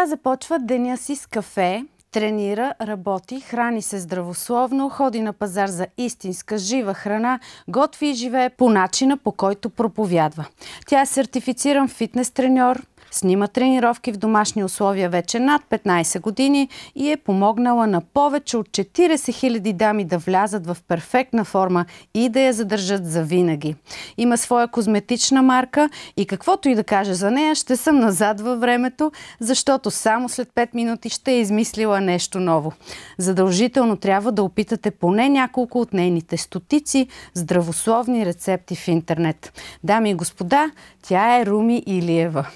Тя започва деня си с кафе, тренира, работи, храни се здравословно, ходи на пазар за истинска жива храна, готви и живее по начина, по който проповядва. Тя е сертифициран фитнес треньор, Снима тренировки в домашни условия вече над 15 години и е помогнала на повече от 40 000 дами да влязат в перфектна форма и да я задържат за винаги. Има своя козметична марка и каквото и да кажа за нея, ще съм назад във времето, защото само след 5 минути ще е измислила нещо ново. Задължително трябва да опитате поне няколко от нейните стотици здравословни рецепти в интернет. Дами и господа, тя е Руми Илиева.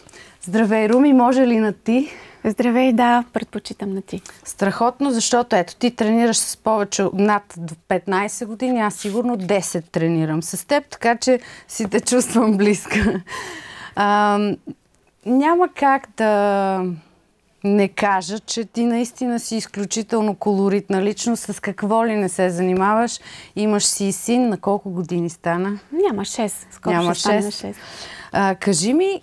Здравей, Руми, може ли на ти? Здравей, да, предпочитам на ти. Страхотно, защото ето, ти тренираш с повече над 15 години, аз сигурно 10 тренирам с теб, така че си те чувствам близка. А, няма как да не кажа, че ти наистина си изключително колоритна личност, с какво ли не се занимаваш. Имаш си и син, на колко години стана? Няма 6, скоро Няма ще 6. стане 6. А, кажи ми,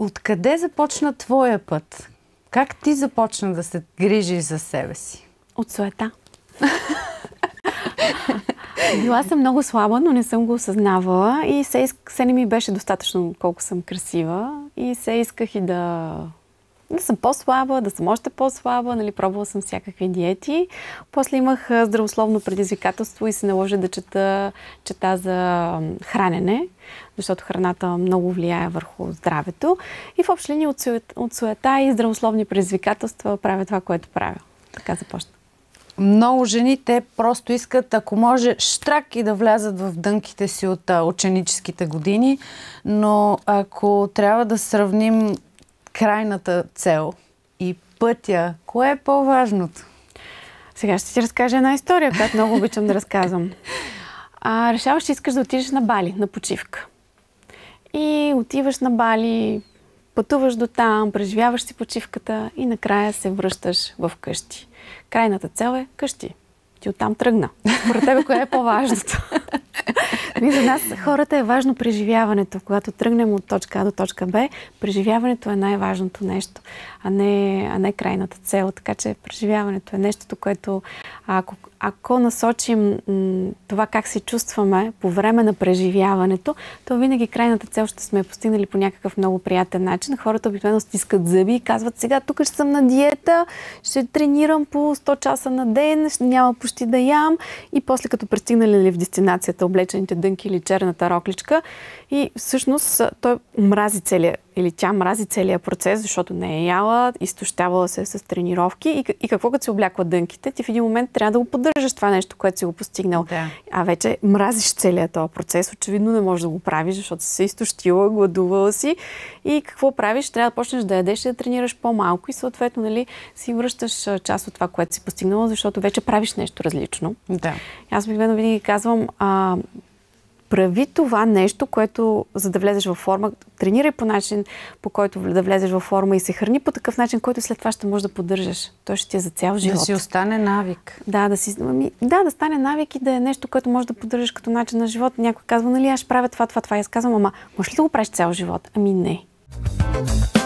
Откъде започна твоя път? Как ти започна да се грижиш за себе си? От суета. Била съм много слаба, но не съм го осъзнавала и се, иск... се не ми беше достатъчно колко съм красива и се исках и да да съм по-слаба, да съм още по-слаба, нали, пробвала съм всякакви диети. После имах здравословно предизвикателство и се наложи да чета, чета за хранене, защото храната много влияе върху здравето. И в общи линии от, от суета и здравословни предизвикателства правя това, което правя. Така започна. Много жени, те просто искат, ако може, штрак и да влязат в дънките си от ученическите години, но ако трябва да сравним крайната цел и пътя, кое е по-важното? Сега ще ти разкажа една история, която много обичам да разказвам. А, решаваш, че искаш да отидеш на Бали, на почивка. И отиваш на Бали, пътуваш до там, преживяваш си почивката и накрая се връщаш в къщи. Крайната цел е къщи. Ти оттам тръгна. Според тебе, кое е по-важното? Ами за нас хората е важно преживяването. Когато тръгнем от точка А до точка Б, преживяването е най-важното нещо, а не, а не крайната цел. Така че преживяването е нещото, което ако ако насочим това как се чувстваме по време на преживяването, то винаги крайната цел ще сме постигнали по някакъв много приятен начин. Хората обикновено стискат зъби и казват сега тук ще съм на диета, ще тренирам по 100 часа на ден, няма почти да ям и после като пристигнали ли нали, в дестинацията облечените дънки или черната рокличка и всъщност той мрази целият или тя мрази целия процес, защото не е яла, изтощавала се с тренировки и, и какво като се обляква дънките, ти в един момент трябва да го поддържаш това нещо, което си го постигнал. Да. А вече мразиш целия този процес, очевидно не можеш да го правиш, защото си се изтощила, гладувала си и какво правиш? Трябва да почнеш да ядеш и да тренираш по-малко и съответно нали, си връщаш част от това, което си постигнала, защото вече правиш нещо различно. Да. Аз обикновено винаги казвам, а, прави това нещо, което за да влезеш във форма, тренирай по начин, по който да влезеш във форма и се храни по такъв начин, който след това ще можеш да поддържаш. Той ще ти е за цял живот. Да си остане навик. Да, да, си, ами, да, да стане навик и да е нещо, което можеш да поддържаш като начин на живот. Някой казва, нали, аз правя това, това, това. И аз казвам, ама, можеш ли да го правиш цял живот? Ами не. Thank you